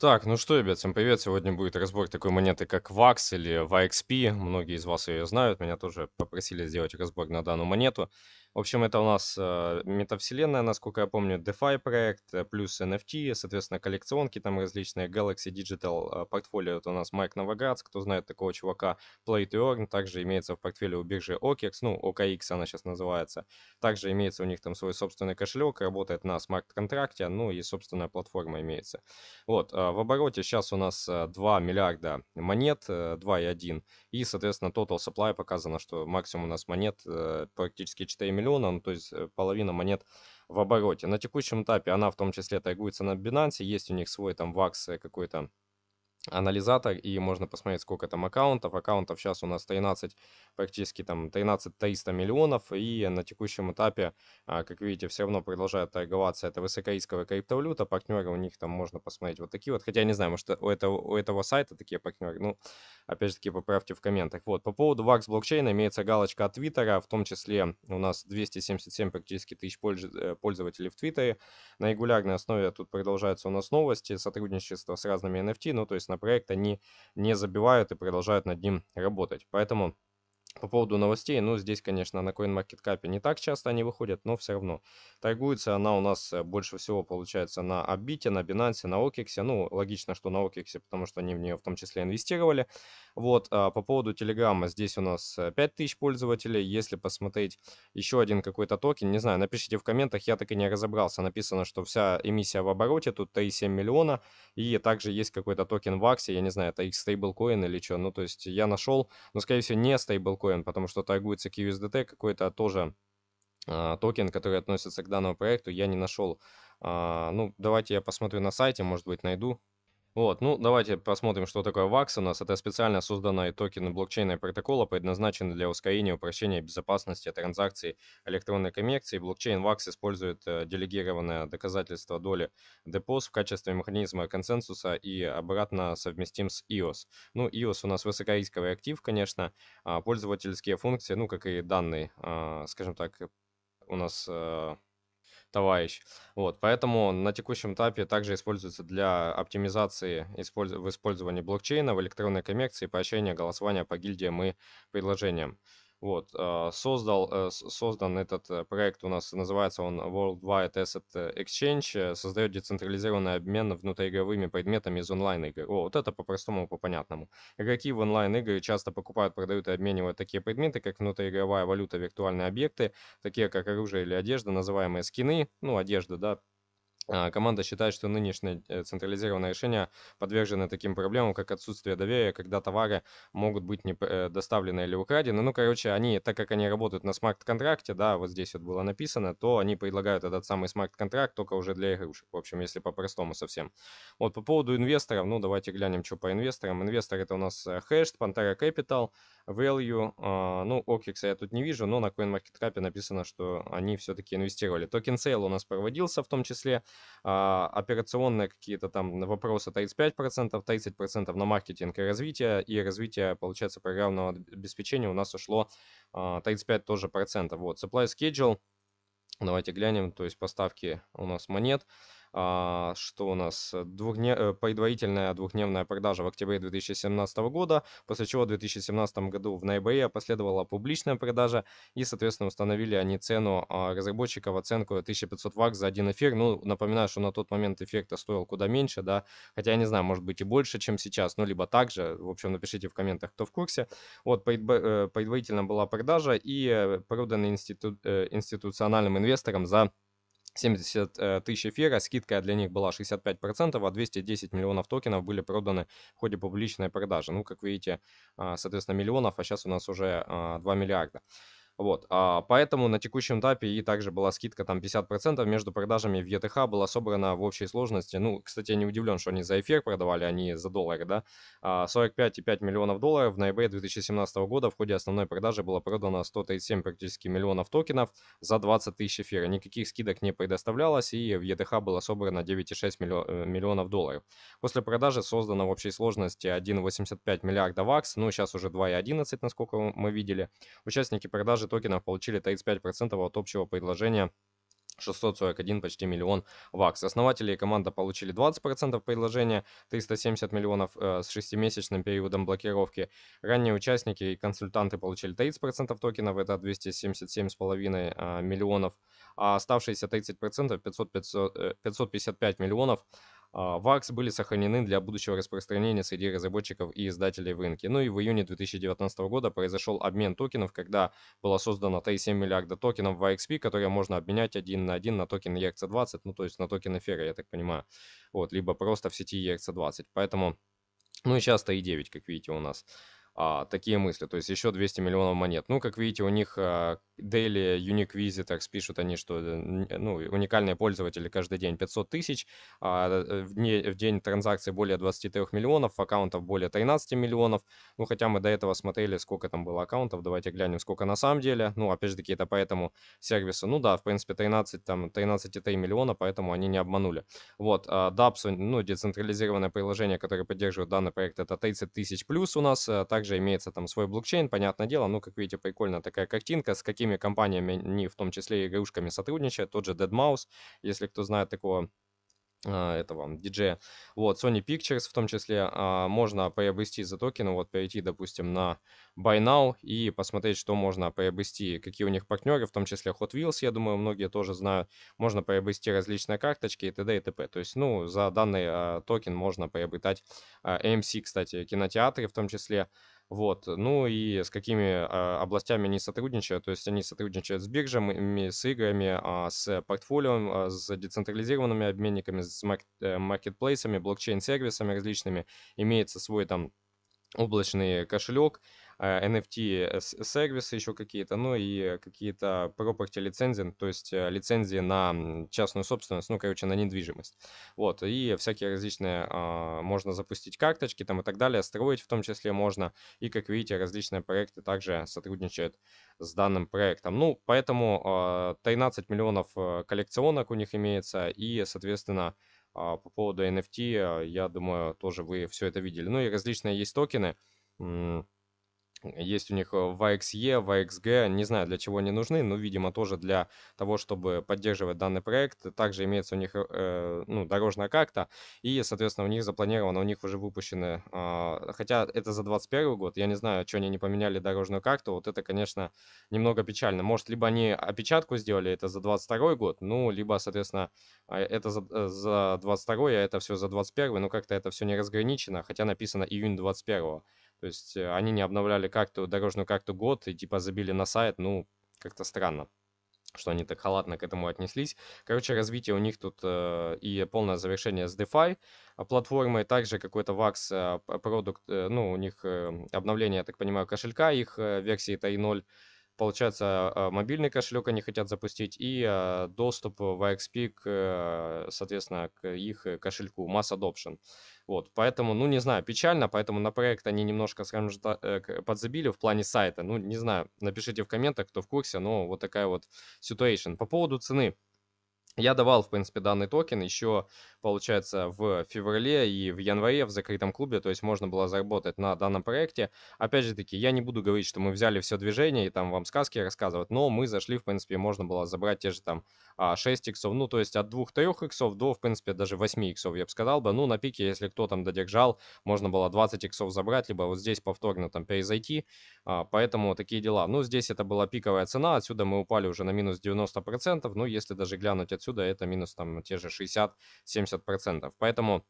Так, ну что, ребят, всем привет. Сегодня будет разбор такой монеты, как VAX или VXP. Многие из вас ее знают. Меня тоже попросили сделать разбор на данную монету. В общем, это у нас э, метавселенная, насколько я помню, DeFi проект, э, плюс NFT, соответственно, коллекционки там различные, Galaxy Digital э, портфолио, это у нас Майк Новоградск, кто знает такого чувака, Play to Earn, также имеется в портфеле у биржи OKEX, ну, OKX она сейчас называется. Также имеется у них там свой собственный кошелек, работает на смарт-контракте, ну и собственная платформа имеется. Вот, в обороте сейчас у нас 2 миллиарда монет, 2,1, и, соответственно, total supply показано, что максимум у нас монет практически 4 миллиарда, миллионам, ну, то есть э, половина монет в обороте. На текущем этапе она в том числе торгуется на Binance, есть у них свой там вакс э, какой-то анализатор, и можно посмотреть, сколько там аккаунтов. Аккаунтов сейчас у нас 13, практически там 13 300 миллионов, и на текущем этапе, а, как видите, все равно продолжает торговаться это высокорисковая криптовалюта, партнеры у них там можно посмотреть вот такие вот, хотя я не знаю, может у этого, у этого сайта такие партнеры, ну, опять же таки, поправьте в комментах. Вот, по поводу вакс блокчейна имеется галочка от Твиттера, в том числе у нас 277 практически тысяч э, пользователей в Твиттере, на регулярной основе тут продолжаются у нас новости, сотрудничество с разными NFT, ну, то есть собственно, проект, они не забивают и продолжают над ним работать. Поэтому по поводу новостей, ну здесь, конечно, на CoinMarketCap не так часто они выходят, но все равно. Торгуется она у нас э, больше всего, получается, на Обите, на Binance, на OKEX. Ну, логично, что на OKEX, потому что они в нее в том числе инвестировали. Вот, а по поводу Telegram, здесь у нас 5000 э, пользователей. Если посмотреть еще один какой-то токен, не знаю, напишите в комментах, я так и не разобрался. Написано, что вся эмиссия в обороте, тут 3,7 миллиона. И также есть какой-то токен в акции, я не знаю, это их стейблкоин или что. Ну, то есть я нашел, но, скорее всего, не стейблкоин KuCoin, потому что торгуется QSDT, какой-то а тоже а, токен, который относится к данному проекту, я не нашел. А, ну, давайте я посмотрю на сайте, может быть, найду вот, ну давайте посмотрим, что такое У нас Это специально созданные токены блокчейна и протокола, предназначены для ускорения, упрощения безопасности транзакций электронной коммерции. Блокчейн Vax использует э, делегированное доказательство доли депоз в качестве механизма консенсуса и обратно совместим с EOS. Ну, EOS у нас высокорисковый актив, конечно, а пользовательские функции, ну, как и данные, а, скажем так, у нас э, товарищ. Вот, поэтому на текущем этапе также используется для оптимизации использ... в использовании блокчейна в электронной коммерции поощрения голосования по гильдиям и предложениям. Вот, а, создал, э, создан этот э, проект, у нас называется он World Wide Asset Exchange, э, создает децентрализированный обмен внутриигровыми предметами из онлайн-игр. О, вот это по-простому, по-понятному. Игроки в онлайн-игры часто покупают, продают и обменивают такие предметы, как внутриигровая валюта, виртуальные объекты, такие как оружие или одежда, называемые скины, ну, одежда, да, а, команда считает, что нынешнее э, централизированное решение подвержено таким проблемам, как отсутствие доверия, когда товары могут быть не э, доставлены или украдены. Ну, короче, они, так как они работают на смарт-контракте, да, вот здесь вот было написано, то они предлагают этот самый смарт-контракт только уже для игрушек. В общем, если по-простому совсем. Вот по поводу инвесторов, ну, давайте глянем, что по инвесторам. Инвестор это у нас э, Hashed, Pantera Capital, Value, а, ну, OKEX я тут не вижу, но на CoinMarketCap написано, что они все-таки инвестировали. Токен сейл у нас проводился в том числе, а, операционные какие-то там вопросы 35%, 30% на маркетинг и развитие, и развитие, получается, программного обеспечения у нас ушло 35 а, тоже процентов. Вот, supply schedule, давайте глянем, то есть поставки у нас монет – а, что у нас? Э, двухдне... Э, предварительная двухдневная продажа в октябре 2017 года, после чего в 2017 году в ноябре последовала публичная продажа, и, соответственно, установили они цену а, разработчиков, оценку 1500 вак за один эфир. Ну, напоминаю, что на тот момент эффекта стоил куда меньше, да, хотя, я не знаю, может быть и больше, чем сейчас, ну, либо также. в общем, напишите в комментах, кто в курсе. Вот, э, предварительно была продажа и проданы институ... институциональным инвесторам за 70 э, тысяч эфира, скидка для них была 65%, а 210 миллионов токенов были проданы в ходе публичной продажи. Ну, как видите, а, соответственно, миллионов, а сейчас у нас уже 2 а, миллиарда. Вот, а, поэтому на текущем этапе и также была скидка там 50% между продажами в ETH было собрано в общей сложности, ну, кстати, я не удивлен, что они за эфир продавали, а не за доллары, да, 45,5 а, миллионов долларов в ноябре 2017 года в ходе основной продажи было продано 137 практически миллионов токенов за 20 тысяч эфира, никаких скидок не предоставлялось и в ETH было собрано 9,6 э, миллионов долларов. После продажи создано в общей сложности 1,85 миллиарда вакс, ну, сейчас уже 2,11, насколько мы видели. Участники продажи токенов получили 35% от общего предложения 641 почти миллион вакс. Основатели и команда получили 20% предложения, 370 миллионов э, с 6-месячным периодом блокировки. Ранние участники и консультанты получили 30% токенов, это 277,5 э, миллионов, а оставшиеся 30% 500, 500, э, 555 миллионов VAX а, были сохранены для будущего распространения среди разработчиков и издателей в рынке. Ну и в июне 2019 года произошел обмен токенов, когда было создано 3,7 миллиарда токенов в VXP, которые можно обменять один на один на токен ERC20, ну то есть на токен эфира, я так понимаю, вот, либо просто в сети ERC20. Поэтому, ну и сейчас 3,9, как видите, у нас. А, такие мысли. То есть еще 200 миллионов монет. Ну, как видите, у них а, daily unique visitors пишут они, что э, э, ну, уникальные пользователи каждый день 500 тысяч, а, э, в, в день транзакций более 23 миллионов, аккаунтов более 13 миллионов. Ну, хотя мы до этого смотрели, сколько там было аккаунтов. Давайте глянем, сколько на самом деле. Ну, опять же таки, это по этому сервису. Ну да, в принципе, 13, там, 13,3 миллиона, поэтому они не обманули. Вот, а, DAPS, ну, децентрализированное приложение, которое поддерживает данный проект, это 30 тысяч плюс у нас. А, также также имеется там свой блокчейн, понятное дело. Ну, как видите, прикольная такая картинка, с какими компаниями они, в том числе и игрушками, сотрудничают. Тот же deadmau если кто знает такого а, этого диджея. Вот, Sony Pictures в том числе. А, можно приобрести за токены, вот перейти, допустим, на Buy Now и посмотреть, что можно приобрести, какие у них партнеры, в том числе Hot Wheels, я думаю, многие тоже знают. Можно приобрести различные карточки и т.д. и т.п. То есть, ну, за данный а, токен можно приобретать а, AMC, кстати, кинотеатры в том числе. Вот. Ну и с какими а, областями они сотрудничают. То есть они сотрудничают с биржами, с играми, а, с портфолио, а, с децентрализированными обменниками, с э, маркетплейсами, блокчейн-сервисами различными. Имеется свой там облачный кошелек, Э, NFT-сервисы еще какие-то, ну и какие-то property лицензии, то есть э, лицензии на частную собственность, ну, короче, на недвижимость. Вот, и всякие различные, а, можно запустить карточки там и так далее, строить в том числе можно, и, как видите, различные проекты также сотрудничают с данным проектом. Ну, поэтому 13 а, миллионов э, коллекционок у них имеется, и, соответственно, а, по поводу NFT, я думаю, тоже вы все это видели. Ну и различные есть токены, есть у них VXE, э, VXG, не знаю для чего они нужны, но, видимо, тоже для того, чтобы поддерживать данный проект. Также имеется у них э, ну, дорожная карта, и, соответственно, у них запланировано, у них уже выпущены, э, хотя это за 2021 год, я не знаю, что они не поменяли дорожную карту, вот это, конечно, немного печально. Может, либо они опечатку сделали, это за 22 год, ну, либо, соответственно, а, это за, э, за 22, а это все за 21, но как-то это все не разграничено, хотя написано июнь 21. То есть э, они не обновляли карту, дорожную карту год и типа забили на сайт, ну, как-то странно что они так халатно к этому отнеслись. Короче, развитие у них тут э, и полное завершение с DeFi а, платформы, также какой-то VAX э, продукт, э, ну, у них э, обновление, я так понимаю, кошелька, их э, версии 3.0, получается, а, мобильный кошелек они хотят запустить и а, доступ в IXP, к, э, соответственно, к их э, кошельку Mass Adoption. Вот, поэтому, ну, не знаю, печально, поэтому на проект они немножко, скажем, э, подзабили в плане сайта. Ну, не знаю, напишите в комментах, кто в курсе, но вот такая вот ситуация. По поводу цены. Я давал, в принципе, данный токен еще, получается, в феврале и в январе в закрытом клубе, то есть можно было заработать на данном проекте. Опять же таки, я не буду говорить, что мы взяли все движение и там вам сказки рассказывать, но мы зашли, в принципе, можно было забрать те же там 6 а, иксов, ну, то есть от 2-3 иксов до, в принципе, даже 8 иксов, я бы сказал бы. Ну, на пике, если кто там додержал, можно было 20 иксов забрать, либо вот здесь повторно там перезайти, а, поэтому такие дела. Ну, здесь это была пиковая цена, отсюда мы упали уже на минус 90%, ну, если даже глянуть отсюда, отсюда это минус там те же 60-70%. Поэтому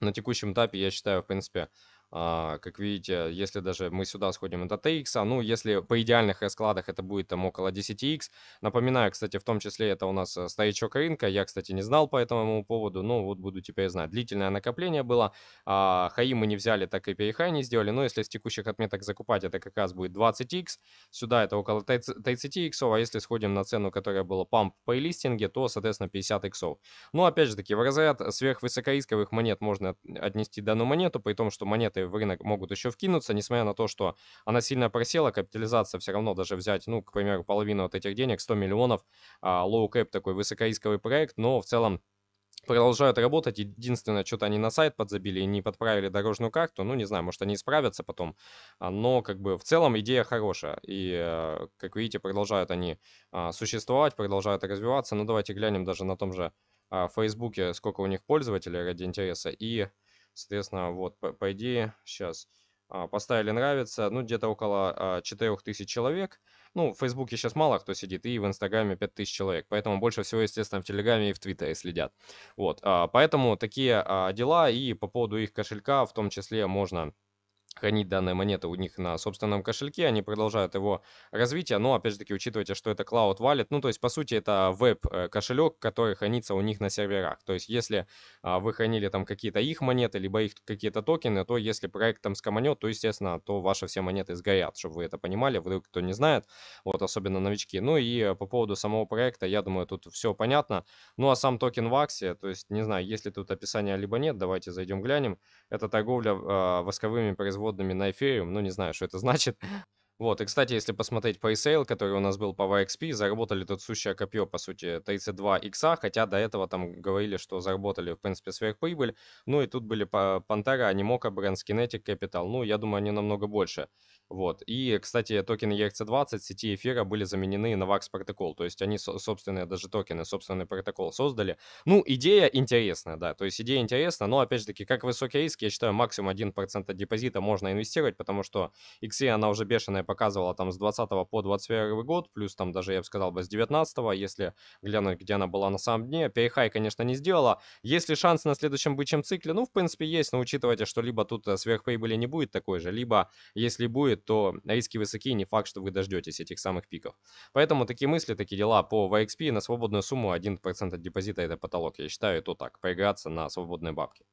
на текущем этапе я считаю, в принципе, а, как видите, если даже мы сюда сходим, это TX, а, ну, если по идеальных раскладах это будет там около 10X. Напоминаю, кстати, в том числе это у нас э, стоячок рынка, я, кстати, не знал по этому поводу, но вот буду теперь знать. Длительное накопление было, а, хаи мы не взяли, так и перехай не сделали, но если с текущих отметок закупать, это как раз будет 20X, сюда это около 30X, а если сходим на цену, которая была памп по листинге, то, соответственно, 50 x Ну, опять же таки, в разряд сверхвысокорисковых монет можно отнести данную монету, при том, что монеты монеты в рынок могут еще вкинуться, несмотря на то, что она сильно просела, капитализация все равно даже взять, ну, к примеру, половину от этих денег, 100 миллионов, лоу-кэп а, такой высокорисковый проект, но в целом продолжают работать. Единственное, что-то они на сайт подзабили и не подправили дорожную карту. Ну, не знаю, может, они исправятся потом. А, но, как бы, в целом идея хорошая. И, э, как видите, продолжают они а, существовать, продолжают развиваться. Ну, давайте глянем даже на том же Фейсбуке, сколько у них пользователей ради интереса. И Соответственно, вот, по, по идее, сейчас а, поставили нравится, ну, где-то около 4000 а, человек. Ну, в Фейсбуке сейчас мало кто сидит, и в Инстаграме 5000 человек. Поэтому больше всего, естественно, в Телеграме и в Твиттере следят. Вот, а, поэтому такие дела, и по поводу их кошелька в том числе можно хранить данные монеты у них на собственном кошельке, они продолжают его развитие, но опять же таки учитывайте, что это Cloud Wallet, ну то есть по сути это веб-кошелек, э, который хранится у них на серверах, то есть если а, вы хранили там какие-то их монеты, либо их какие-то токены, то если проект там скоманет, то естественно, то ваши все монеты сгорят, чтобы вы это понимали, вдруг кто не знает, вот особенно новички. Ну и по поводу самого проекта, я думаю, тут все понятно. Ну а сам токен в аксе, то есть не знаю, есть ли тут описание либо нет, давайте зайдем глянем. Это торговля э, восковыми производствами водными на эфириум, ну, не знаю, что это значит. Вот, и, кстати, если посмотреть пресейл, который у нас был по YXP, заработали тут сущее копье, по сути, 32 икса, хотя до этого там говорили, что заработали, в принципе, сверхприбыль. Ну и тут были Пантера, Анимока, Brands, Kinetic Capital. Ну, я думаю, они намного больше. Вот. И, кстати, токены ERC20 сети эфира были заменены на VAX протокол. То есть они собственные даже токены, собственный протокол создали. Ну, идея интересная, да. То есть идея интересная. но, опять же таки, как высокий риск, я считаю, максимум 1% депозита можно инвестировать, потому что XE, она уже бешеная показывала там с 20 по 21 год, плюс там даже, я бы сказал, бы с 19, если глянуть, где она была на самом дне. Перехай, конечно, не сделала. Есть ли шанс на следующем бычьем цикле? Ну, в принципе, есть, но учитывайте, что либо тут э, сверхприбыли не будет такой же, либо, если будет, то риски высоки, не факт, что вы дождетесь этих самых пиков. Поэтому такие мысли, такие дела по VXP на свободную сумму 1% от депозита это потолок. Я считаю, то так, поиграться на свободные бабки.